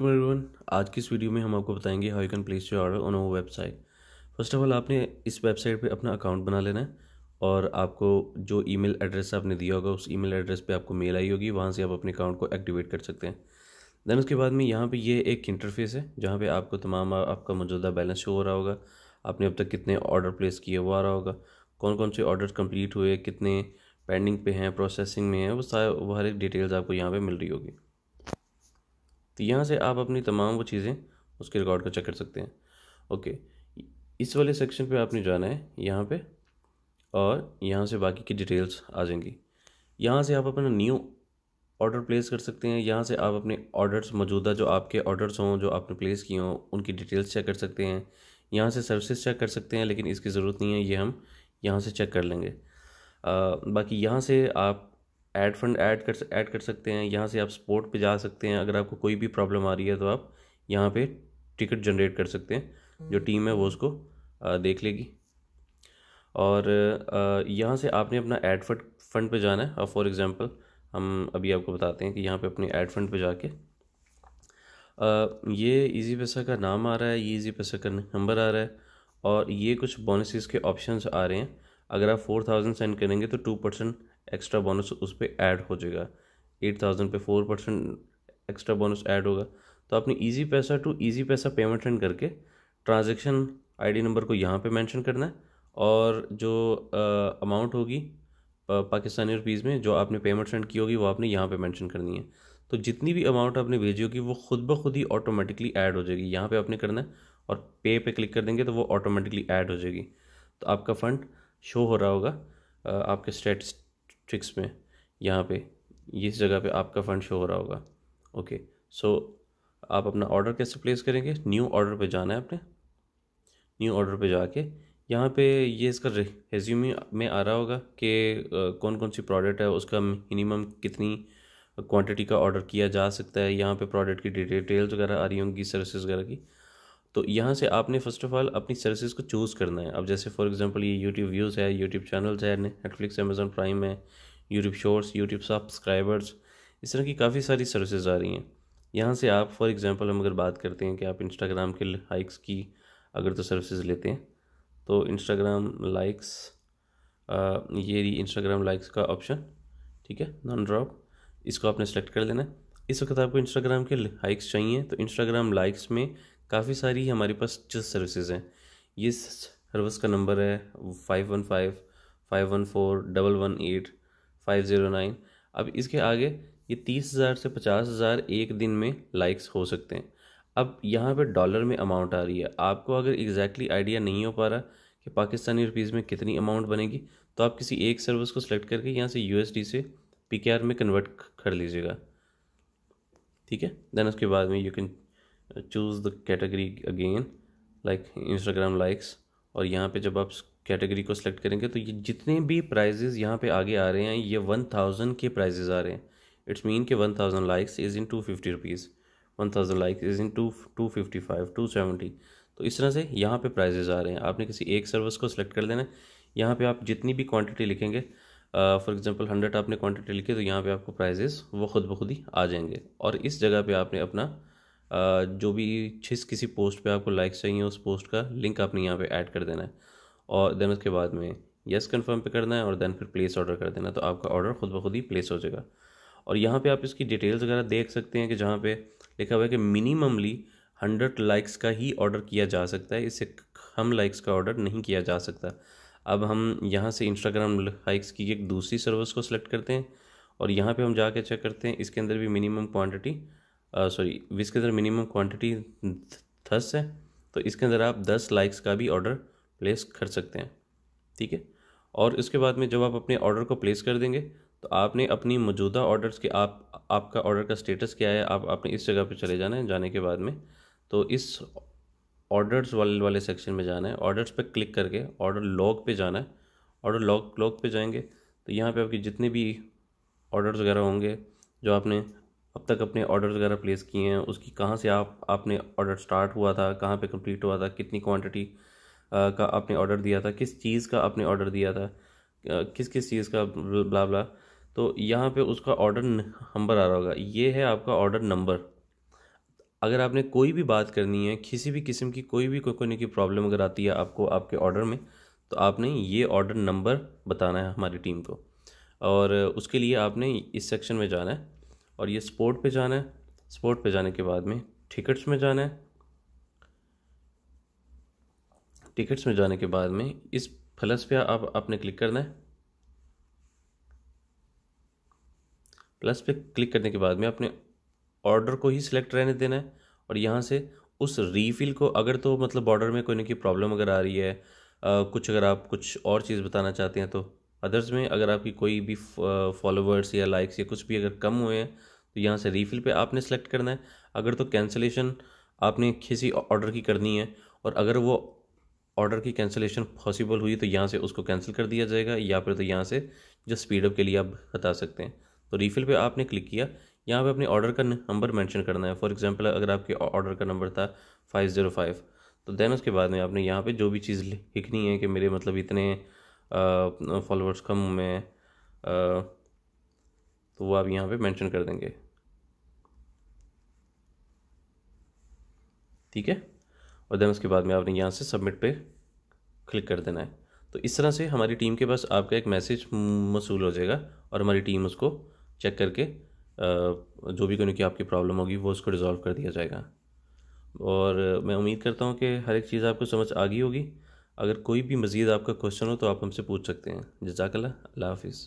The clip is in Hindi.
एवरीवन आज की इस वीडियो में हम आपको बताएंगे how you can place your order on our website first of all आपने इस वेबसाइट पे अपना अकाउंट बना लेना है और आपको जो ईमेल एड्रेस आपने दिया होगा उस ईमेल एड्रेस पे आपको मेल आई होगी वहाँ से आप अपने अकाउंट को एक्टिवेट कर सकते हैं दैन उसके बाद में यहाँ पर ये एक इंटरफेस है जहाँ पर आपको तमाम आपका मौजूदा बैलेंस शो हो रहा होगा आपने अब तक कितने ऑर्डर प्लेस किए हुआ आ रहा होगा कौन कौन से ऑर्डर कम्प्लीट हुए कितने पेंडिंग पे हैं प्रोसेसिंग में हैं वो सारे वो हर एक डिटेल्स आपको यहाँ पर मिल रही होगी तो यहाँ से आप अपनी तमाम वो चीज़ें उसके रिकॉर्ड को चेक कर सकते हैं ओके इस वाले सेक्शन पे आपने जाना है यहाँ पे और यहाँ से बाकी की डिटेल्स आ जाएंगी यहाँ से आप अपना न्यू ऑर्डर प्लेस कर सकते हैं यहाँ से आप अपने ऑर्डर्स मौजूदा जो आपके ऑर्डर्स हों जो आपने प्लेस किए हों उनकी डिटेल्स चेक कर सकते हैं यहाँ से सर्विसेज चेक कर सकते हैं लेकिन इसकी ज़रूरत नहीं है ये हम यहाँ से चेक कर लेंगे आ, बाकी यहाँ से आप ऐड फंड ऐड कर ऐड कर सकते हैं यहाँ से आप स्पोर्ट पे जा सकते हैं अगर आपको कोई भी प्रॉब्लम आ रही है तो आप यहाँ पे टिकट जनरेट कर सकते हैं जो टीम है वो उसको देख लेगी और यहाँ से आपने अपना एड फंड फंड पर जाना है और फॉर एग्ज़ाम्पल हम अभी आपको बताते हैं कि यहाँ पे अपने ऐड फंड पे जाके ये इजी पैसा का नाम आ रहा है ये इजी पैसा का नंबर आ रहा है और ये कुछ बोनसेस के ऑप्शंस आ रहे हैं अगर आप फोर थाउजेंड सेंड करेंगे तो टू परसेंट एक्स्ट्रा बोनस उस पर ऐड हो जाएगा एट थाउजेंड पे four percent extra bonus add होगा तो आपने Easypaisa to Easypaisa payment send करके ट्रांजेक्शन आईडी नंबर को यहाँ पे मेंशन करना है और जो अमाउंट होगी पाकिस्तानी रुपीज़ में जो आपने पेमेंट सेंड की होगी वो आपने यहाँ पे मेंशन करनी है तो जितनी भी अमाउंट आपने भेजी होगी वो खुद ब खुद ही ऑटोमेटिकली ऐड हो जाएगी यहाँ पे आपने करना है और पे पे क्लिक कर देंगे तो वो ऑटोमेटिकली ऐड हो जाएगी तो आपका फ़ंड शो हो रहा होगा आपके स्टेटस ट्रिक्स में यहाँ पे इस जगह पे आपका फ़ंड शो हो रहा होगा ओके सो आप अपना ऑर्डर कैसे प्लेस करेंगे न्यू ऑर्डर पे जाना है आपने न्यू ऑर्डर पे जाके यहाँ पे ये इसका रेज्यूमे में आ रहा होगा कि कौन कौन सी प्रोडक्ट है उसका मिनिमम कितनी क्वांटिटी का ऑर्डर किया जा सकता है यहाँ पे प्रोडक्ट की डिटेल्स वगैरह आ रही होंगी सर्विसेज वगैरह की तो यहाँ से आपने फ़र्स्ट ऑफ ऑल अपनी सर्विस को चूज़ करना है अब जैसे फॉर एग्जांपल ये यूट्यूब व्यूज़ है यूट्यूब चैनल्स है नेटफ्लिक्स अमेजन प्राइम है यूट्यूब शॉर्ट्स यूट्यूब सब्सक्राइबर्स इस तरह की काफ़ी सारी सर्विसेज आ रही हैं यहाँ से आप फॉर एग्ज़ाम्पल हम अगर बात करते हैं कि आप इंस्टाग्राम के लाइक्स की अगर तो सर्विसेज लेते हैं तो इंस्टाग्राम लाइक्स ये इंस्टाग्राम लाइक्स का ऑप्शन ठीक है नॉन ड्रॉप इसको आपने सेलेक्ट कर लेना है इस वक्त आपको इंस्टाग्राम के लाइक्स चाहिए तो इंस्टाग्राम लाइक्स में काफ़ी सारी हमारे पास जो सर्विसेज हैं ये सर्विस का नंबर है five one five five one four double one eight five zero nine अब इसके आगे ये तीस हज़ार से पचास हज़ार एक दिन में लाइक्स हो सकते हैं अब यहाँ पे डॉलर में अमाउंट आ रही है आपको अगर एग्जैक्टली exactly आइडिया नहीं हो पा रहा कि पाकिस्तानी रुपीज़ में कितनी अमाउंट बनेगी तो आप किसी एक सर्विस को सिलेक्ट करके यहाँ से यू से पी में कन्वर्ट कर लीजिएगा ठीक है देन उसके बाद में you can choose the category again like Instagram likes और यहाँ पे जब आप कैटेगरी को सिलेक्ट करेंगे तो ये जितने भी प्राइजेज़ यहाँ पे आगे आ रहे हैं ये वन थाउजेंड के प्राइजेज़ आ रहे हैं इट्स मीन के one thousand likes is in two fifty rupees one thousand likes is in two two fifty five two seventy तो इस तरह से यहाँ पे प्राइजेज़ आ रहे हैं आपने किसी एक सर्विस को सिलेक्ट कर देना है यहाँ पर आप जितनी भी क्वान्टिटी लिखेंगे फॉर एग्ज़ाम्पल हंड्रेड आपने क्वान्टिटी लिखी तो यहाँ पर आपको प्राइजेज़ वो खुद ब खुद ही आ जाएंगे और इस जगह पर आपने अपना जो भी जिस किसी पोस्ट पे आपको लाइक्स चाहिए उस पोस्ट का लिंक आपने यहाँ पे ऐड कर देना है और देन उसके बाद में येस कंफर्म पे करना है और देन फिर प्लेस ऑर्डर कर देना तो आपका ऑर्डर खुद ब खुद ही प्लेस हो जाएगा और यहाँ पे आप इसकी डिटेल्स वगैरह देख सकते हैं कि जहाँ पे लिखा हुआ है कि मिनिममली हंड्रेड लाइक्स का ही ऑर्डर किया जा सकता है इससे कम लाइक्स का ऑर्डर नहीं किया जा सकता अब हम यहाँ से इंस्टाग्राम लाइक्स की एक दूसरी सर्विस को सिलेक्ट करते हैं और यहाँ पे हम जाके चेक करते हैं इसके अंदर भी मिनिमम क्वांटिटी सॉरी विस के अंदर मिनिमम क्वांटिटी दस है तो इसके अंदर आप दस लाइक्स का भी ऑर्डर प्लेस कर सकते हैं ठीक है और इसके बाद में जब आप अपने ऑर्डर को प्लेस कर देंगे तो आपने अपनी मौजूदा ऑर्डर्स के आप आपका ऑर्डर का स्टेटस क्या है आप आपने इस जगह पर चले जाना है जाने के बाद में तो इस ऑर्डर्स वाले वाले सेक्शन में जाना है ऑर्डर्स पर क्लिक करके ऑर्डर लॉग पे जाना है ऑर्डर लॉग लॉग पे जाएंगे तो यहाँ पे आपके जितने भी ऑर्डर्स वगैरह होंगे जो आपने अब तक अपने ऑर्डर वगैरह प्लेस किए हैं उसकी कहाँ से आप आपने ऑर्डर स्टार्ट हुआ था कहाँ पे कंप्लीट हुआ था कितनी क्वांटिटी का आपने ऑर्डर दिया था किस चीज़ का आपने ऑर्डर दिया था किस किस चीज़ का बला बला तो यहाँ पे उसका ऑर्डर नंबर आ रहा होगा ये है आपका ऑर्डर नंबर अगर आपने कोई भी बात करनी है किसी भी किस्म की कोई भी कोई कोने की प्रॉब्लम अगर आती है आपको आपके ऑर्डर में तो आपने ये ऑर्डर नंबर बताना है हमारी टीम को और उसके लिए आपने इस सेक्शन में जाना है और ये स्पोर्ट पे जाना है स्पोर्ट पे जाने के बाद में टिकट्स में जाना है टिकट्स में जाने के बाद में इस प्लस पे आप आपने क्लिक करना है प्लस पे क्लिक करने के बाद में आपने ऑर्डर को ही सिलेक्ट रहने देना है और यहाँ से उस रीफिल को अगर तो मतलब बॉर्डर में कोई ना कोई प्रॉब्लम अगर आ रही है आ, कुछ अगर आप कुछ और चीज़ बताना चाहते हैं तो अदर्स में अगर आपकी कोई भी फॉलोवर्स या लाइक्स या कुछ भी अगर कम हुए हैं तो यहाँ से रीफिल पे आपने सेलेक्ट करना है अगर तो कैंसिलेशन आपने किसी ऑर्डर की करनी है और अगर वो ऑर्डर की कैंसलेशन पॉसिबल हुई तो यहाँ से उसको कैंसिल कर दिया जाएगा या फिर तो यहाँ से जो स्पीडअप के लिए आप बता सकते हैं तो रीफिल पे आपने क्लिक किया यहाँ पे अपने ऑर्डर का नंबर मेंशन करना है फॉर एग्जांपल अगर आपके ऑर्डर का नंबर था फाइव ज़ीरो फाइव तो देन उसके बाद में आपने यहाँ पे जो भी चीज़ लिखनी है कि मेरे मतलब इतने फॉलोअर्स कम में तो वो आप यहाँ पे मेंशन कर देंगे ठीक है और देन उसके बाद में आपने यहाँ से सबमिट पे क्लिक कर देना है तो इस तरह से हमारी टीम के पास आपका एक मैसेज मसूल हो जाएगा और हमारी टीम उसको चेक करके जो भी कोई आपकी प्रॉब्लम होगी वो उसको रिज़ॉल्व कर दिया जाएगा और मैं उम्मीद करता हूँ कि हर एक चीज़ आपको समझ आ गई होगी अगर कोई भी मज़ीद आपका क्वेश्चन हो तो आप हमसे पूछ सकते हैं जजाकल्ला अल्लाह हाफिज़